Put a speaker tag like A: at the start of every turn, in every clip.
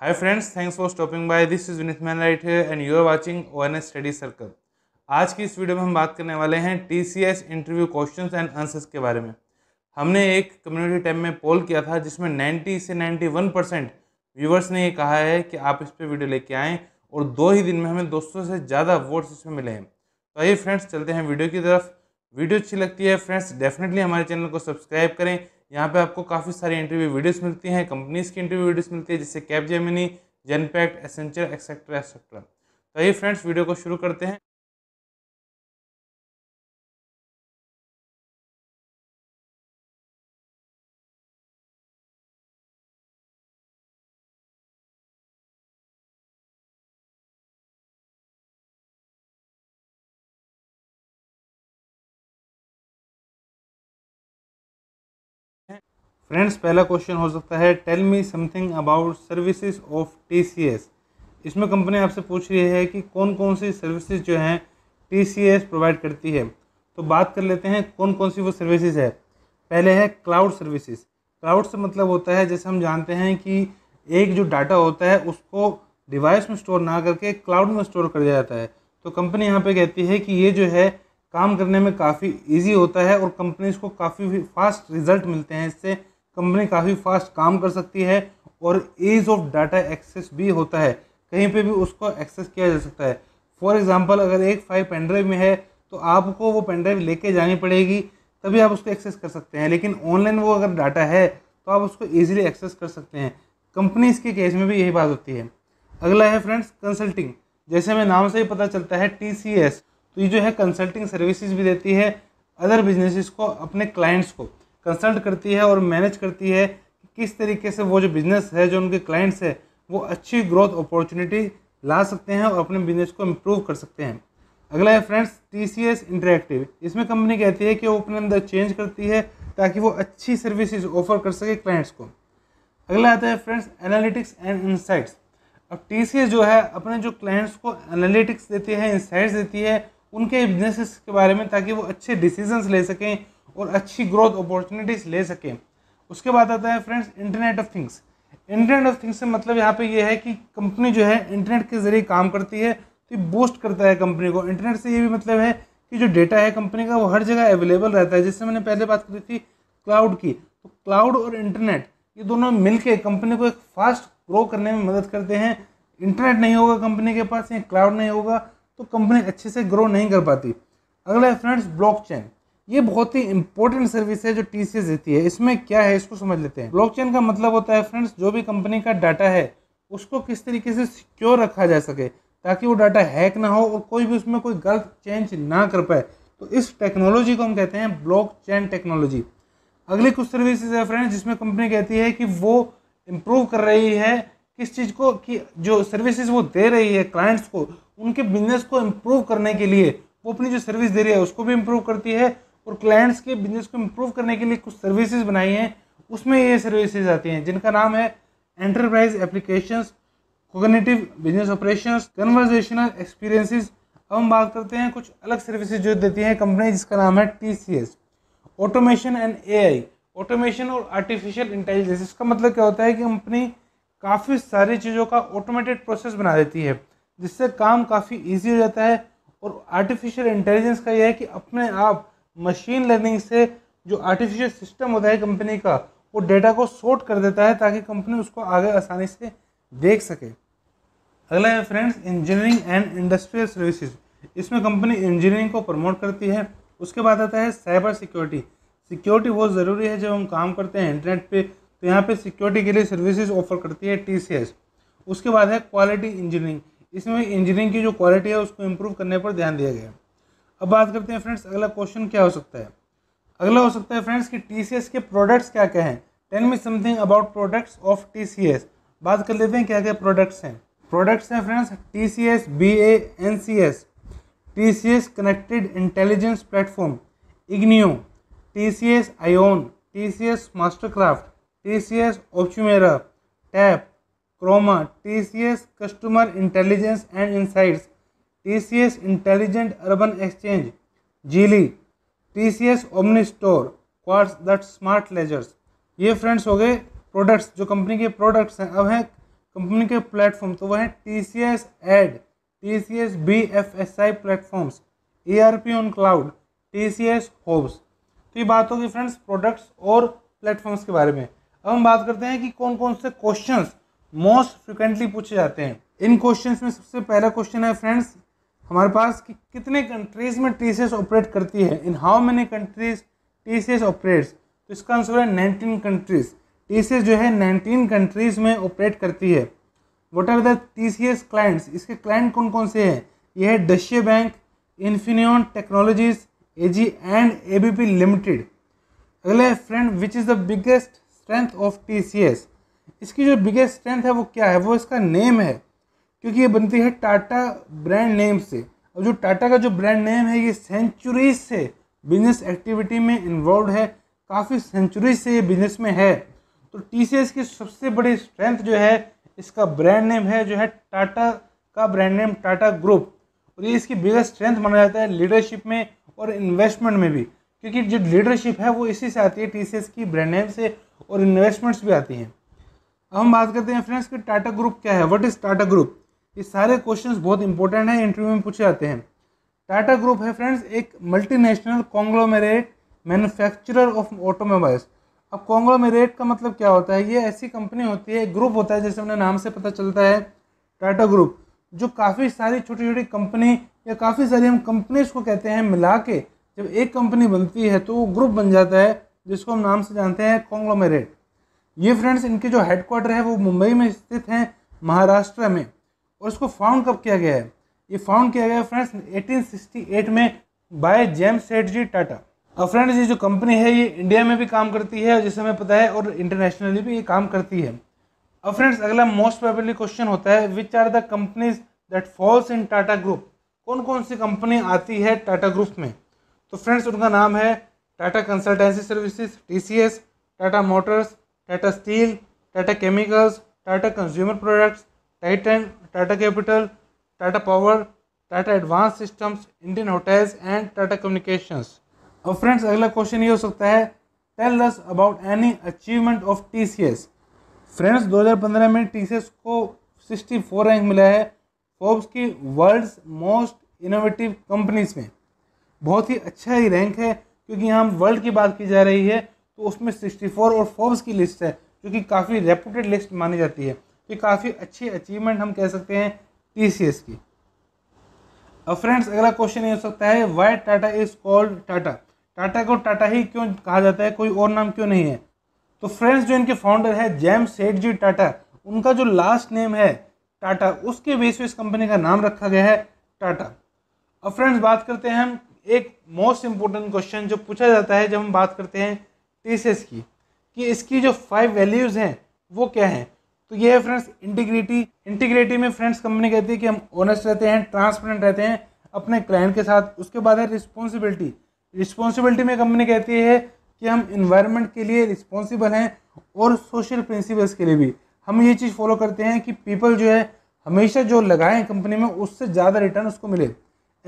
A: hi friends thanks for stopping by this is Vineet Maan right here and you are watching ONS study circle आज की इस video में हम बात करने वाले हैं T C S interview question and answers के बारे में हमने एक कम्युनिटी टैब में पोल किया था जिसमें नाइन्टी से नाइन्टी परसेंट व्यूवर्स ने ये कहा है कि आप इस पर वीडियो लेके आएँ और दो ही दिन में हमें दोस्तों से ज़्यादा वोट्स इसमें मिले हैं तो आइए फ्रेंड्स चलते हैं वीडियो की तरफ वीडियो अच्छी लगती है फ्रेंड्स डेफिनेटली हमारे चैनल को सब्सक्राइब करें यहाँ पे आपको काफ़ी सारी इंटरव्यू वीडियोस मिलती हैं कंपनीज़ की इंटरव्यू वीडियोस मिलती है जैसे Capgemini Genpact Accenture etcetera etcetera तो ये फ्रेंड्स वीडियो को शुरू करते हैं फ्रेंड्स पहला क्वेश्चन हो सकता है tell me something about services of TCS इसमें कंपनी आपसे पूछ रही है कि कौन कौन सी सर्विसेज जो हैं टीसीएस प्रोवाइड करती है तो बात कर लेते हैं कौन कौन सी वो सर्विसेज है पहले है क्लाउड सर्विसेज क्लाउड से मतलब होता है जैसे हम जानते हैं कि एक जो डाटा होता है उसको डिवाइस में स्टोर ना करके क्लाउड में स्टोर कर दिया जाता है तो कंपनी यहाँ पर कहती है कि ये जो है काम करने में काफ़ी ईजी होता है और कंपनीज को काफ़ी फास्ट रिजल्ट मिलते हैं इससे कंपनी काफ़ी फास्ट काम कर सकती है और ईज़ ऑफ डाटा एक्सेस भी होता है कहीं पे भी उसको एक्सेस किया जा सकता है फॉर एग्ज़ाम्पल अगर एक फाइल पेनड्राइव में है तो आपको वो पेनड्राइव लेके जानी पड़ेगी तभी आप उसको एक्सेस कर सकते हैं लेकिन ऑनलाइन वो अगर डाटा है तो आप उसको ईजिली एक्सेस कर सकते हैं कंपनीज के केस में भी यही बात होती है अगला है फ्रेंड्स कंसल्टिंग जैसे हमें नाम से ही पता चलता है टी तो ये जो है कंसल्टिंग सर्विसेज भी देती है अदर बिजनेसिस को अपने क्लाइंट्स को कंसल्ट करती है और मैनेज करती है कि किस तरीके से वो जो बिज़नेस है जो उनके क्लाइंट्स है वो अच्छी ग्रोथ अपॉर्चुनिटी ला सकते हैं और अपने बिजनेस को इम्प्रूव कर सकते हैं अगला है friends T C S interactive इसमें कंपनी कहती है कि वो अपने अंदर चेंज करती है ताकि वो अच्छी सर्विसेज ऑफर कर सके क्लाइंट्स को अगला आता है फ्रेंड्स एनालिटिक्स एंड इंसाइट्स अब टी सी एस जो है अपने जो क्लाइंट्स को एनालिटिक्स देती है इंसाइट्स देती है उनके बिजनेसिस के बारे में ताकि वो अच्छे डिसीजंस ले सकें और अच्छी ग्रोथ अपॉर्चुनिटीज़ ले सकें उसके बाद आता है friends internet of things internet of things से मतलब यहाँ पे ये यह है कि कंपनी जो है इंटरनेट के ज़रिए काम करती है तो ये बूस्ट करता है कंपनी को इंटरनेट से ये भी मतलब है कि जो डेटा है कंपनी का वो हर जगह अवेलेबल रहता है जिससे मैंने पहले बात करी थी क्लाउड की तो क्लाउड और इंटरनेट ये दोनों मिलकर कंपनी को एक फास्ट ग्रो करने में मदद करते हैं इंटरनेट नहीं होगा कंपनी के पास या क्लाउड नहीं होगा तो कंपनी अच्छे से ग्रो नहीं कर पाती अगला है फ्रेंड्स ब्लॉकचेन ये बहुत ही इंपॉर्टेंट सर्विस है जो टी देती है इसमें क्या है इसको समझ लेते हैं ब्लॉकचेन का मतलब होता है फ्रेंड्स जो भी कंपनी का डाटा है उसको किस तरीके से सिक्योर रखा जा सके ताकि वो डाटा हैक ना हो और कोई भी उसमें कोई गलत चेंज ना कर पाए तो इस टेक्नोलॉजी को हम कहते हैं ब्लॉकचेन टेक्नोलॉजी अगली कुछ सर्विसेज है फ्रेंड्स जिसमें कंपनी कहती है कि वो इम्प्रूव कर रही है किस चीज़ को कि जो सर्विसेज वो दे रही है क्लाइंट्स को उनके बिजनेस को इम्प्रूव करने के लिए वो अपनी जो सर्विस दे रही है उसको भी इम्प्रूव करती है और क्लाइंट्स के बिजनेस को इम्प्रूव करने के लिए कुछ सर्विसेज बनाई हैं उसमें ये सर्विसेज आती हैं जिनका नाम है enterprise application cognitive business operation conversational experiences अब हम बात करते हैं कुछ अलग सर्विसेज जो देती हैं कंपनी जिसका नाम है T C S automation and A I automation और आर्टिफिशियल इंटेलिजेंस इसका मतलब क्या होता है कि कंपनी काफ़ी सारी चीज़ों का ऑटोमेटेड प्रोसेस बना देती है जिससे काम काफ़ी ईजी हो जाता है और आर्टिफिशियल इंटेलिजेंस का यह है कि अपने आप मशीन लर्निंग से जो आर्टिफिशियल सिस्टम होता है कंपनी का वो डेटा को सोर्ट कर देता है ताकि कंपनी उसको आगे आसानी से देख सके अगला है friends engineering and industrial services इसमें कंपनी इंजीनियरिंग को प्रमोट करती है उसके बाद आता है साइबर सिक्योरिटी सिक्योरिटी बहुत ज़रूरी है जब हम काम करते हैं इंटरनेट पे तो यहाँ पे सिक्योरिटी के लिए सर्विसेज ऑफर करती है टी उसके बाद है क्वालिटी इंजीनियरिंग इसमें इंजीनियरिंग की जो क्वालिटी है उसको इम्प्रूव करने पर ध्यान दिया गया अब बात करते हैं फ्रेंड्स अगला क्वेश्चन क्या हो सकता है अगला हो सकता है फ्रेंड्स कि टी के प्रोडक्ट्स क्या क्या हैं tell me something about products of T बात कर लेते हैं क्या क्या प्रोडक्ट्स हैं प्रोडक्ट्स हैं friends T C S B A N C S T C S connected intelligence platform Ignio T C S iON T C S MasterCraft T C S Optumera TAP Chroma T C S customer intelligence and insights TCS intelligent urban exchange Jile S omni store Quartz the smart ledgers ये friends हो गए products जो company के products हैं अब हैं company के platform तो वह हैं T C S ADD T C S B F S I platforms E R P on cloud T C S HOBS तो ये बात होगी फ्रेंड्स प्रोडक्ट्स और प्लेटफॉर्म्स के बारे में अब हम बात करते हैं कि कौन कौन से क्वेश्चन मोस्ट फ्रिक्वेंटली पूछे जाते हैं इन क्वेश्चन में सबसे पहला क्वेश्चन है फ्रेंड्स हमारे पास कि कितने कंट्रीज़ में टी ऑपरेट करती है in how many countries T operates तो इसका आंसर है नाइनटीन कंट्रीज़ टी जो है नाइनटीन कंट्रीज़ में ऑपरेट करती है what are the T C S clients इसके क्लाइंट कौन कौन से हैं यह है Deutsche bank Infineon technologies A G and A B P limited अगला है friend which is the biggest strength of T C S इसकी जो बिगेस्ट स्ट्रेंथ है वो क्या है वो इसका नेम है क्योंकि ये बनती है टाटा ब्रांड नेम से और जो टाटा का जो ब्रांड नेम है ये सेंचुरीज से बिजनेस एक्टिविटी में इन्वॉल्व है काफ़ी सेंचुरी से ये बिजनेस में है तो टी की सबसे बड़ी स्ट्रेंथ जो है इसका ब्रांड नेम है जो है टाटा का ब्रांड नेम टाटा ग्रुप और ये इसकी बिगेस्ट स्ट्रेंथ माना जाता है लीडरशिप में और इन्वेस्टमेंट में भी क्योंकि जो लीडरशिप है वो इसी से आती है टी की ब्रांड नेम से और इन्वेस्टमेंट्स भी आती हैं अब हम बात करते हैं फ्रेंड्स कि टाटा ग्रुप क्या है व्हाट इज़ टाटा ग्रुप ये सारे क्वेश्चन बहुत इंपॉर्टेंट हैं इंटरव्यू में पूछे जाते हैं टाटा ग्रुप है फ्रेंड्स एक multinational conglomerate manufacturer of automobiles अब कॉन्ग्लोमेरेट का मतलब क्या होता है ये ऐसी कंपनी होती है ग्रुप होता है जैसे उन्हें नाम से पता चलता है टाटा ग्रुप जो काफ़ी सारी छोटी छोटी कंपनी या काफ़ी सारी हम कंपनीज को कहते हैं मिला के जब एक कंपनी बनती है तो वो ग्रुप बन जाता है जिसको हम नाम से जानते हैं कॉन्ग्लोमेरेट ये फ्रेंड्स इनके जो हेडक्वार्टर है वो मुंबई में स्थित हैं महाराष्ट्र में और इसको फाउंड कब किया गया है ये फाउंड किया गया फ्रेंड्स 1868 में बाय जेम्स सेठ जी टाटा और फ्रेंड्स ये जो कंपनी है ये इंडिया में भी काम करती है जैसे हमें पता है और इंटरनेशनली भी ये काम करती है अब फ्रेंड्स अगला मोस्ट पॉपुलर क्वेश्चन होता है which are the companies that falls in Tata group कौन कौन सी कंपनी आती है टाटा ग्रुप में तो फ्रेंड्स उनका नाम है Tata consultancy services T Tata motors Tata steel Tata chemicals Tata consumer products Titan Tata capital Tata power Tata advance systems Indian hotels and Tata communications और फ्रेंड्स अगला क्वेश्चन ये हो सकता है tell us about any achievement of T C S friends 2015 में टी सी एस को 64 rank मिला है फोर्ब्स की वर्ल्ड्स मोस्ट इनोवेटिव कंपनीज में बहुत ही अच्छा ही रैंक है क्योंकि यहाँ वर्ल्ड की बात की जा रही है तो उसमें फोर और फोर्ब्स की लिस्ट है जो कि काफ़ी रेपूटेड लिस्ट मानी जाती है ये काफ़ी अच्छी अचीवमेंट हम कह सकते हैं टी की अब फ्रेंड्स अगला क्वेश्चन ये हो सकता है why Tata is called Tata Tata को टाटा ही क्यों कहा जाता है कोई और नाम क्यों नहीं है तो फ्रेंड्स जो इनके फाउंडर है जैम सेठ जी टाटा उनका जो लास्ट नेम है टाटा उसके बेस पे इस कंपनी का नाम रखा गया है टाटा अब फ्रेंड्स बात करते हैं हम एक मोस्ट इम्पोर्टेंट क्वेश्चन जो पूछा जाता है जब हम बात करते हैं टी की कि इसकी जो फाइव वैल्यूज़ हैं वो क्या हैं तो ये है फ्रेंड्स इंटीग्रिटी इंटीग्रिटी में फ्रेंड्स कंपनी कहती है कि हम ऑनेस्ट रहते हैं ट्रांसपेरेंट रहते हैं अपने क्लाइंट के साथ उसके बाद है रिस्पॉन्सिबिलिटी रिस्पॉन्सिबिलिटी में कंपनी कहती है कि हम इन्वायरमेंट के लिए रिस्पॉन्सिबल हैं और सोशल प्रिंसिपल्स के लिए भी हम ये चीज़ फॉलो करते हैं कि पीपल जो है हमेशा जो लगाएं कंपनी में उससे ज़्यादा रिटर्न उसको मिले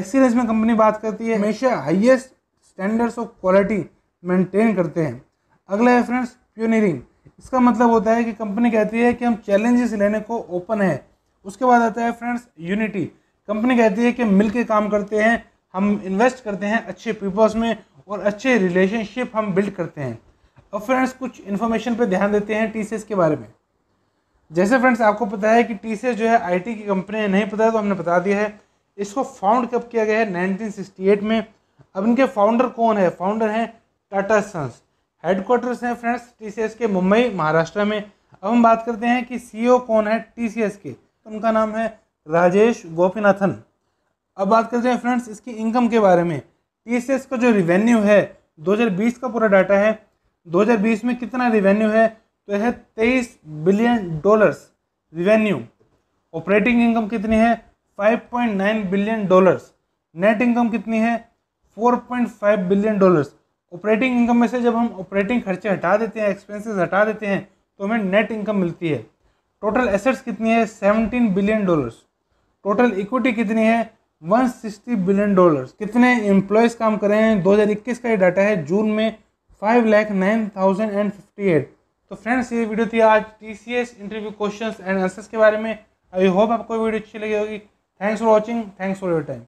A: एक्सीलेंस में कंपनी बात करती है हमेशा highest standards of quality maintain करते हैं अगला है फ्रेंड्स प्योनियरिंग इसका मतलब होता है कि कंपनी कहती है कि हम चैलेंजेस लेने को ओपन है उसके बाद आता है फ्रेंड्स यूनिटी कंपनी कहती है कि मिल के काम करते हैं हम इन्वेस्ट करते हैं अच्छे पीपल्स में और अच्छे रिलेशनशिप हम बिल्ड करते हैं अब फ्रेंड्स कुछ इन्फॉर्मेशन पर ध्यान देते हैं टी के बारे में जैसे फ्रेंड्स आपको पता है कि टी जो है आई की कंपनी है नहीं पता है तो हमने बता दिया है इसको फाउंड कब किया गया है 1968 में अब इनके फाउंडर कौन है फाउंडर हैं टाटा सन्स हेडक्वार्टर्स हैं फ्रेंड्स टीसीएस के मुंबई महाराष्ट्र में अब हम बात करते हैं कि सीईओ e कौन है टीसीएस के तो उनका नाम है राजेश गोपीनाथन अब बात करते हैं फ्रेंड्स इसकी इनकम के बारे में टीसीएस का जो रिवेन्यू है 2020 का पूरा डाटा है 2020 में कितना रिवेन्यू है तो है तेईस billion dollars revenue operating income कितनी है five billion dollars net income कितनी है four billion dollars operating income में से जब हम ऑपरेटिंग खर्चे हटा देते हैं एक्सपेंसेस हटा देते हैं तो हमें नेट इनकम मिलती है टोटल एसेट्स कितनी है seventeen billion dollars total equity कितनी है 160 बिलियन डॉलर्स कितने एम्प्लॉयज़ काम कर रहे हैं 2021 का ये डाटा है जून में five lakh nine thousand and fifty eight तो फ्रेंड्स ये वीडियो थी आज T C S interview question and answers के बारे में आई होप आपको वीडियो अच्छी लगी होगी thanks for watching thanks for your time